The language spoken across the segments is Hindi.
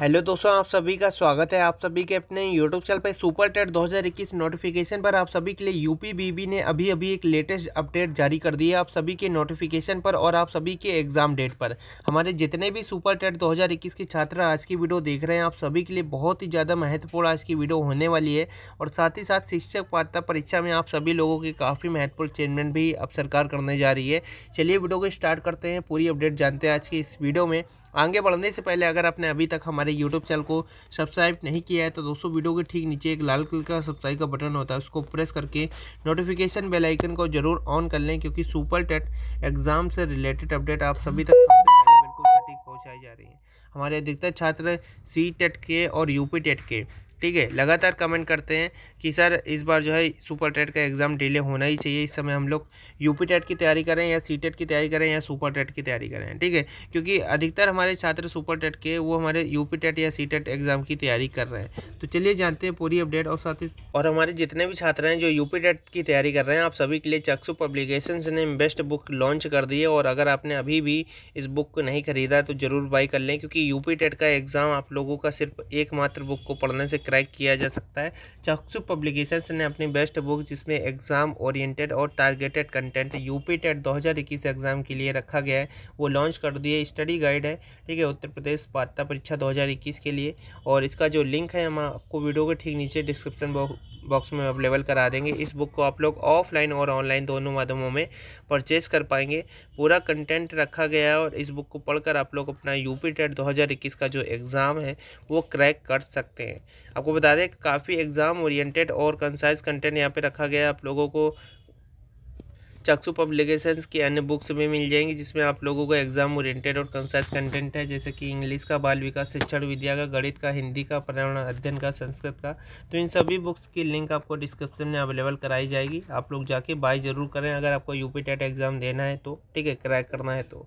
हेलो दोस्तों आप सभी का स्वागत है आप सभी के अपने यूट्यूब चैनल पर सुपर टेट 2021 नोटिफिकेशन पर आप सभी के लिए यूपी बीबी ने अभी अभी एक लेटेस्ट अपडेट जारी कर दी है आप सभी के नोटिफिकेशन पर और आप सभी के एग्जाम डेट पर हमारे जितने भी सुपर टेट 2021 के छात्र आज की वीडियो देख रहे हैं आप सभी के लिए बहुत ही ज़्यादा महत्वपूर्ण आज की वीडियो होने वाली है और साथ ही साथ शिक्षक पात्रता परीक्षा में आप सभी लोगों के काफ़ी महत्वपूर्ण चेंजमेंट भी अब सरकार करने जा रही है चलिए वीडियो को स्टार्ट करते हैं पूरी अपडेट जानते हैं आज की इस वीडियो में आगे बढ़ने से पहले अगर आपने अभी तक हमारे हमारे यूट्यूब चैनल को सब्सक्राइब नहीं किया है तो दोस्तों वीडियो के ठीक नीचे एक लाल कलर का सब्सक्राइब का बटन होता है उसको प्रेस करके नोटिफिकेशन बेल आइकन को जरूर ऑन कर लें क्योंकि सुपर टेट एग्जाम से रिलेटेड अपडेट आप सभी तक सबसे पहले बिल्कुल सटीक पहुँचाई जा रही है हमारे अधिकतर छात्र सी टेट के और यूपी टेट के ठीक है लगातार कमेंट करते हैं कि सर इस बार जो है सुपर टेट का एग्ज़ाम डिले होना ही चाहिए इस समय हम लोग यूपी टेट की तैयारी करें या सी टेट की तैयारी करें या सुपर टेट की तैयारी करें ठीक है क्योंकि अधिकतर हमारे छात्र सुपर टेट के वो हमारे यूपी टेट या सी टेट एग्ज़ाम की तैयारी कर रहे हैं तो चलिए जानते हैं पूरी अपडेट और साथ ही और हमारे जितने भी छात्र हैं जो यू टेट की तैयारी कर रहे हैं आप सभी के लिए चक्सु पब्लिकेशन ने बेस्ट बुक लॉन्च कर दी है और अगर आपने अभी भी इस बुक को नहीं खरीदा तो ज़रूर बाई कर लें क्योंकि यू टेट का एग्ज़ाम आप लोगों का सिर्फ एकमात्र बुक को पढ़ने से क्रैक किया जा सकता है चक्सु पब्लिकेशन ने अपनी बेस्ट बुक जिसमें एग्जाम ओरिएंटेड और टारगेटेड कंटेंट यूपी टेट इक्कीस एग्जाम के लिए रखा गया है वो लॉन्च कर दिए स्टडी गाइड है ठीक है उत्तर प्रदेश पात्रता परीक्षा इक्कीस के लिए और इसका जो लिंक है हम आपको वीडियो के ठीक नीचे डिस्क्रिप्शन बॉक्स में अवेलेबल करा देंगे इस बुक को आप लोग ऑफलाइन और ऑनलाइन दोनों माध्यमों में परचेज कर पाएंगे पूरा कंटेंट रखा गया है और इस बुक को पढ़कर आप लोग अपना यूपी टेट 2021 का जो एग्ज़ाम है वो क्रैक कर सकते हैं आपको बता दें काफ़ी एग्ज़ाम ओरिएंटेड और कंसाइज कंटेंट यहाँ पे रखा गया है आप लोगों को चक्षु पब्लिकेशंस की अन्य बुक्स भी मिल जाएंगी जिसमें आप लोगों को एग्जाम ओरिएंटेड और कंसाइज कंटेंट है जैसे कि इंग्लिश का बाल विकास शिक्षण विद्या का गणित का हिंदी का पर्यावरण अध्ययन का संस्कृत का तो इन सभी बुक्स की लिंक आपको डिस्क्रिप्शन में अवेलेबल कराई जाएगी आप लोग जाके बाय ज़रूर करें अगर आपको यू टेट एग्ज़ाम देना है तो ठीक है क्रैक करना है तो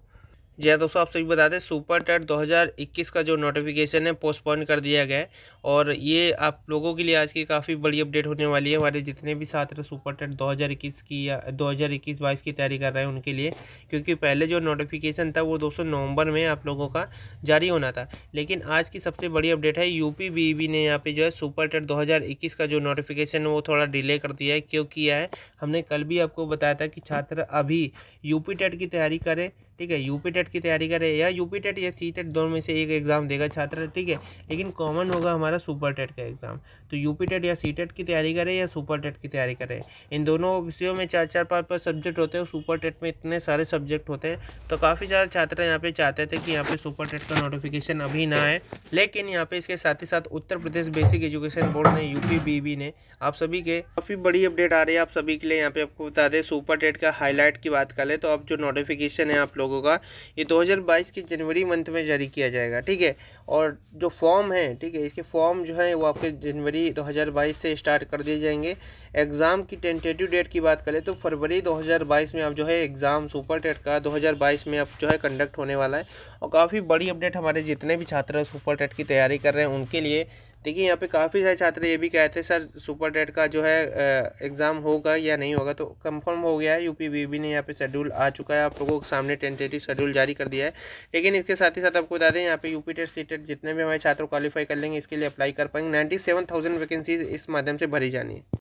जी हाँ दोस्तों आप सभी बता दें सुपर टेट 2021 का जो नोटिफिकेशन है पोस्टपोन कर दिया गया है और ये आप लोगों के लिए आज की काफ़ी बड़ी अपडेट होने वाली है हमारे जितने भी छात्र सुपर टेट 2021 की या दो हज़ार की तैयारी कर रहे हैं उनके लिए क्योंकि पहले जो नोटिफिकेशन था वो दोस्तों नवंबर में आप लोगों का जारी होना था लेकिन आज की सबसे बड़ी अपडेट है यूपी पी e ने यहाँ पर जो है सुपर टेट दो का जो नोटिफिकेशन है वो थोड़ा डिले कर दिया है क्यों किया है हमने कल भी आपको बताया था कि छात्र अभी यूपी टेट की तैयारी करें ठीक है यूपी टेट की तैयारी करे या यूपी टेट या सी टेट दोनों में से एक एग्ज़ाम देगा छात्र ठीक है लेकिन कॉमन होगा हमारा सुपर टेट का एग्ज़ाम तो यूपी टेट या सी टेट की तैयारी करे या सुपर टेट की तैयारी करे इन दोनों विषयों में चार चार पाँच पाँच सब्जेक्ट होते हैं सुपर टेट में इतने सारे सब्जेक्ट होते हैं तो काफ़ी सारे छात्र यहाँ पे चाहते थे कि यहाँ पे सुपर टेट का नोटिफिकेशन अभी ना आए लेकिन यहाँ पे इसके साथ ही साथ Uttar Pradesh basic education board ने यूपी बीबी ने आप सभी के काफ़ी बड़ी अपडेट आ रही है आप सभी के लिए यहाँ पे आपको बता दें सुपर टेट का हाईलाइट की बात कर ले तो अब जो नोटिफिकेशन है आप लोगों का ये 2022 के जनवरी मंथ में जारी किया जाएगा ठीक है और जो फॉर्म है ठीक है इसके फॉर्म जो है वो आपके जनवरी 2022 से स्टार्ट कर दिए जाएंगे एग्ज़ाम की टेंटेटिव डेट की बात करें तो फरवरी 2022 में आप जो है एग्ज़ाम सुपर टेट का 2022 में आप जो है कंडक्ट होने वाला है और काफ़ी बड़ी अपडेट हमारे जितने भी छात्र सुपर टेट की तैयारी कर रहे हैं उनके लिए देखिए यहाँ पे काफ़ी सारे छात्र ये भी कहते हैं सर सुपर टेट का जो है एग्ज़ाम होगा या नहीं होगा तो कंफर्म हो गया है यूपी बीबी ने यहाँ पे शेड्यूल आ चुका है आप लोगों के सामने टेंटेटिव शेड्यूल जारी कर दिया है लेकिन इसके साथ ही साथ आपको बता दें यहाँ पे यूपी टेट सी टेट जितने भी हमारे छात्र क्वालीफाई कर लेंगे इसके लिए अप्लाई कर पाएंगे नाइन्टी सेवन थाउजेंड वैकेंसीज इस माध्यम से भरी जानी है